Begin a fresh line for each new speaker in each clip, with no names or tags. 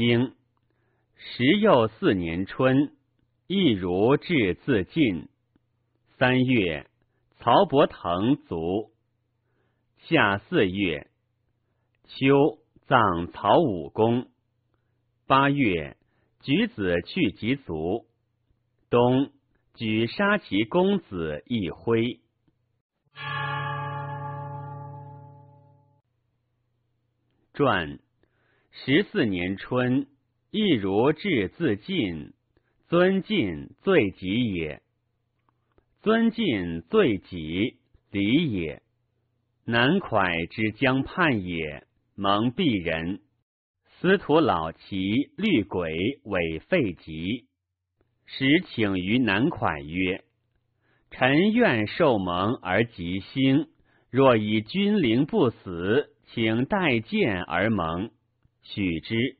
经，时又四年春，易如志自尽。三月，曹伯腾卒。夏四月，秋葬曹武公。八月，举子去疾卒。冬，举杀其公子一挥。传。十四年春，亦如至自尽，尊尽最极也。尊尽最极，礼也。南蒯之江畔也，蒙蔽人。司徒老其绿鬼，伪废疾，使请于南蒯曰：“臣愿受蒙而吉兴。若以君灵不死，请待见而蒙。”许之。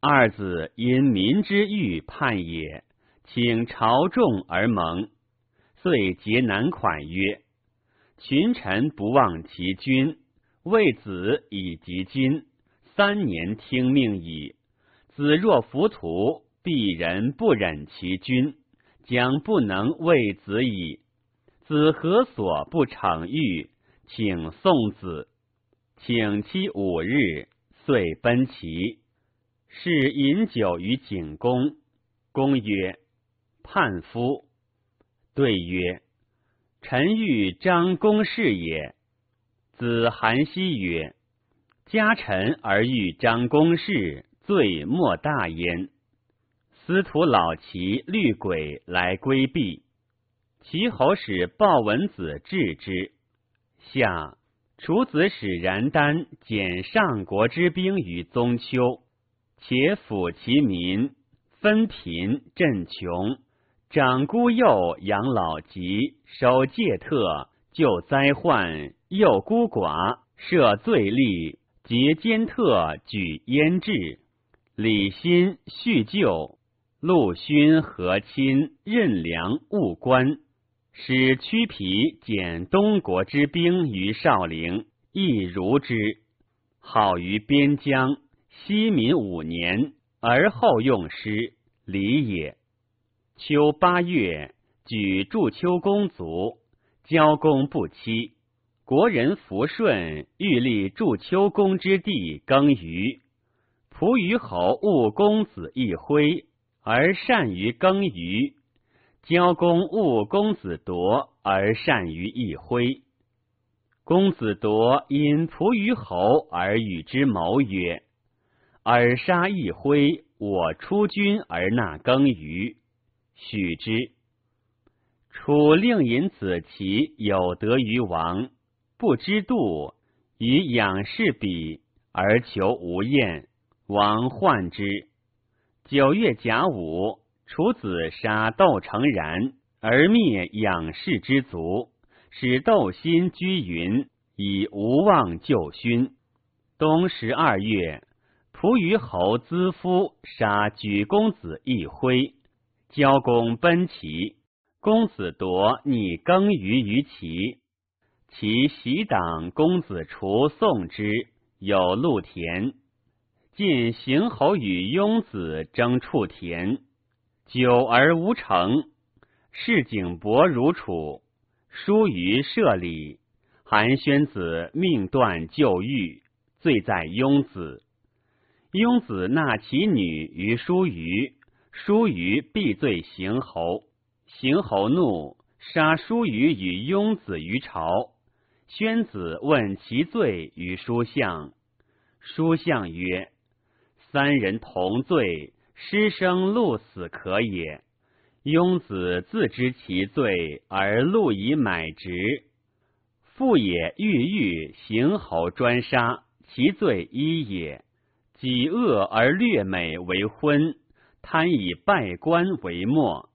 二子因民之欲叛也，请朝众而盟。遂结难款曰：“群臣不忘其君，为子以及君三年，听命矣。子若浮屠，必人不忍其君，将不能为子矣。子何所不逞欲？请送子，请期五日。”遂奔齐，是饮酒于景公。公曰：“叛夫！”对曰：“臣欲张公事也。”子韩熙曰：“家臣而欲张公事，罪莫大焉。”司徒老齐律鬼来规避，齐侯使鲍文子治之。下。楚子使然丹简上国之兵于中秋，且抚其民，分贫赈穷，长孤幼，养老疾，守戒特，救灾患，幼孤寡，设罪吏，结监特，举淹制，礼新叙旧，陆勋和亲，任良务官。使屈皮减东国之兵于少陵，亦如之。好于边疆，西民五年，而后用师，礼也。秋八月，举祝丘公卒，交公不期，国人服顺。欲立祝丘公之地，耕于蒲于侯误公子一挥，而善于耕于。交公误公子夺而善于易挥，公子夺因蒲于侯而与之谋曰：“尔杀易挥，我出军而纳耕渔，许之。”楚令尹子奇有德于王，不知度，与仰视比而求无厌，王患之。九月甲午。楚子杀窦成然，而灭仰氏之族，使窦心居云，以无忘旧勋。冬十二月，蒲虞侯资夫杀举公子一辉，交公奔齐，公子夺逆耕于于齐，其喜党公子除送之，有陆田。晋邢侯与雍子争处田。久而无成，市井薄如楚。疏于社里。韩宣子命断旧狱，罪在雍子。雍子纳其女于叔虞，叔虞必罪邢侯。邢侯怒，杀叔虞与雍子于朝。宣子问其罪于叔相，叔相曰：“三人同罪。”师生戮死可也。庸子自知其罪，而戮以买直。父也欲欲行侯专杀，其罪一也。己恶而掠美为婚，贪以拜官为末，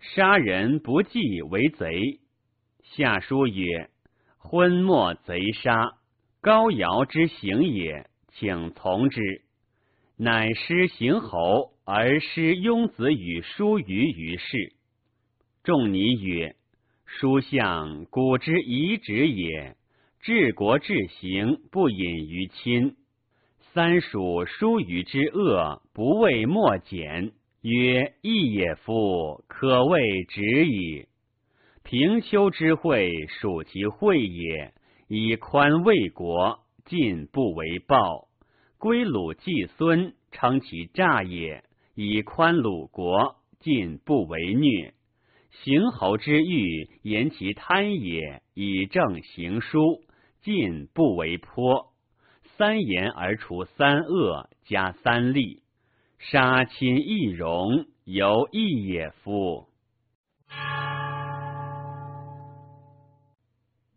杀人不计为贼。下书曰：昏末贼杀，高尧之行也，请从之。乃师行侯而师雍子与叔虞于世。仲尼曰：“叔相，古之遗直也。治国治行，不隐于亲。三属叔虞之恶，不畏莫减。曰义也夫，可谓直矣。平丘之会，属其惠也，以宽为国，进不为报。”归鲁季孙称其诈也，以宽鲁国；进不为虐，行侯之欲，言其贪也，以正行书；进不为颇，三言而除三恶，加三利，杀亲易容，由义也夫。